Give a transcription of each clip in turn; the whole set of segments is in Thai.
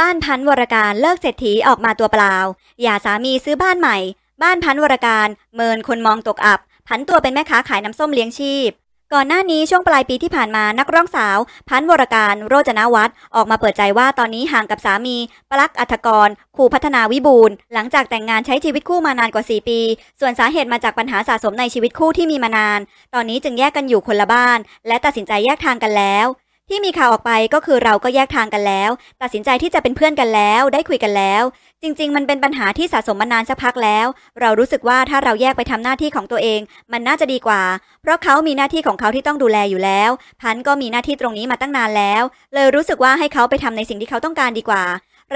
บ้านพันวรการเลิกเศรษฐีออกมาตัวเปล่า อย่าสามีซื้อบ้านใหม่ บ้านพันวรการเมินคนมองตกอับ พันตัวเป็นแม่ค้าขายน้ำส้มเลี้ยงชีพ ก่อนหน้านี้ช่วงปลายปีที่ผ่านมานักร้องสาว พันวรการ โรจนวัฒน์ออกมาเปิดใจว่าตอนนี้ห่างกับสามีปลักอัธกรขู่พัฒนาวิบูลหลังจากแต่งงานใช้ชีวิตคู่มานานกว่า 4 ปี ส่วนสาเหตุมาจากปัญหาสะสมในชีวิตคู่ที่มีมานาน ตอนนี้จึงแยกกันอยู่คนละบ้าน และตัดสินใจแยกทางกันแล้วที่มีข่าวออกไปก็คือเราก็แยกทางกันแล้ว ตัดสินใจที่จะเป็นเพื่อนกันแล้ว ได้คุยกันแล้ว จริงๆ มันเป็นปัญหาที่สะสมมานานสักพักแล้ว เรารู้สึกว่าถ้าเราแยกไปทำหน้าที่ของตัวเองมันน่าจะดีกว่า เพราะเขามีหน้าที่ของเขาที่ต้องดูแลอยู่แล้ว พันก็มีหน้าที่ตรงนี้มาตั้งนานแล้ว เลยรู้สึกว่าให้เขาไปทำในสิ่งที่เขาต้องการดีกว่า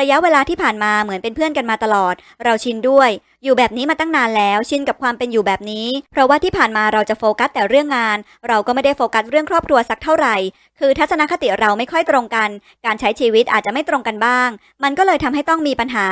ระยะเวลาที่ผ่านมาเหมือนเป็นเพื่อนกันมาตลอด เราชินด้วย อยู่แบบนี้มาตั้งนานแล้ว ชินกับความเป็นอยู่แบบนี้ เพราะว่าที่ผ่านมาเราจะโฟกัสแต่เรื่องงาน เราก็ไม่ได้โฟกัส เรื่องครอบครัวสักเท่าไหร่ คือทัศนคติเราไม่ค่อยตรงกัน การใช้ชีวิตอาจจะไม่ตรงกันบ้าง มันก็เลยทำให้ต้องมีปัญหา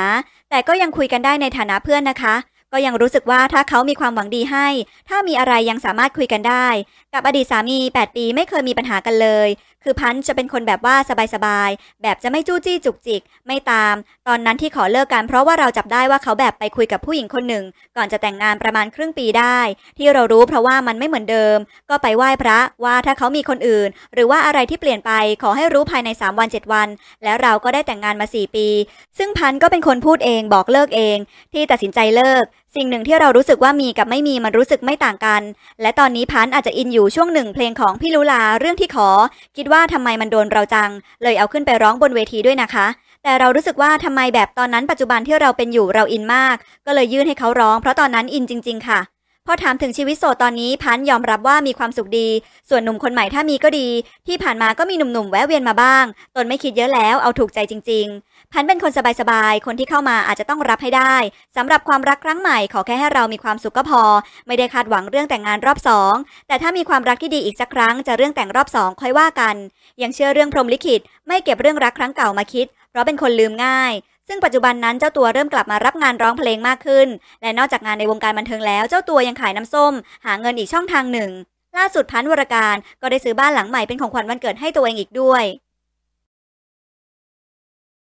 แต่ก็ยังคุยกันได้ในฐานะเพื่อนนะคะ ก็ยังรู้สึกว่าถ้าเขามีความหวังดีให้ ถ้ามีอะไรยังสามารถคุยกันได้ กับอดีตสามี 8 ปีไม่เคยมีปัญหากันเลยคือพันจะเป็นคนแบบว่าสบาย ๆ แบบจะไม่จู้จี้จุกจิก ไม่ตาม ตอนนั้นที่ขอเลิกกัน เพราะว่าเราจับได้ว่าเขาแบบไปคุยกับผู้หญิงคนหนึ่ง ก่อนจะแต่งงานประมาณครึ่งปีได้ ที่เรารู้เพราะว่ามันไม่เหมือนเดิม ก็ไปไหว้พระว่าถ้าเขามีคนอื่น หรือว่าอะไรที่เปลี่ยนไปขอให้รู้ภายใน 3 วัน 7 วัน แล้วเราก็ได้แต่งงานมา4ปี ซึ่งพันก็เป็นคนพูดเองบอกเลิกเอง ที่ตัดสินใจเลิกสิ่งหนึ่งที่เรารู้สึกว่ามีกับไม่มีมันรู้สึกไม่ต่างกัน และตอนนี้พันอาจจะอินอยู่ช่วงหนึ่งเพลงของพี่ลุลาเรื่องที่ขอ คิดว่าทำไมมันโดนเราจัง เลยเอาขึ้นไปร้องบนเวทีด้วยนะคะ แต่เรารู้สึกว่าทำไมแบบตอนนั้นปัจจุบันที่เราเป็นอยู่เราอินมาก ก็เลยยื่นให้เขาร้องเพราะตอนนั้นอินจริง ๆค่ะพอถามถึงชีวิตโสดตอนนี้พันยอมรับว่ามีความสุขดี ส่วนหนุ่มคนใหม่ถ้ามีก็ดี ที่ผ่านมาก็มีหนุ่มๆแวะเวียนมาบ้างตนไม่คิดเยอะแล้วเอาถูกใจจริงๆ พันเป็นคนสบายๆ คนที่เข้ามาอาจจะต้องรับให้ได้ สำหรับความรักครั้งใหม่ขอแค่ให้เรามีความสุขก็พอ ไม่ได้คาดหวังเรื่องแต่งงานรอบสองแต่ถ้ามีความรักที่ดีอีกสักครั้ง จะเรื่องแต่งรอบสองค่อยว่ากันยังเชื่อเรื่องพรหมลิขิตไม่เก็บเรื่องรักครั้งเก่ามาคิด เพราะเป็นคนลืมง่ายซึ่งปัจจุบันนั้นเจ้าตัวเริ่มกลับมารับงานร้องเพลงมากขึ้น และนอกจากงานในวงการบันเทิงแล้วเจ้าตัวยังขายน้ำส้ม หาเงินอีกช่องทางหนึ่ง ล่าสุดพันวรการก็ได้ซื้อบ้านหลังใหม่เป็นของขวัญวันเกิดให้ตัวเองอีกด้วย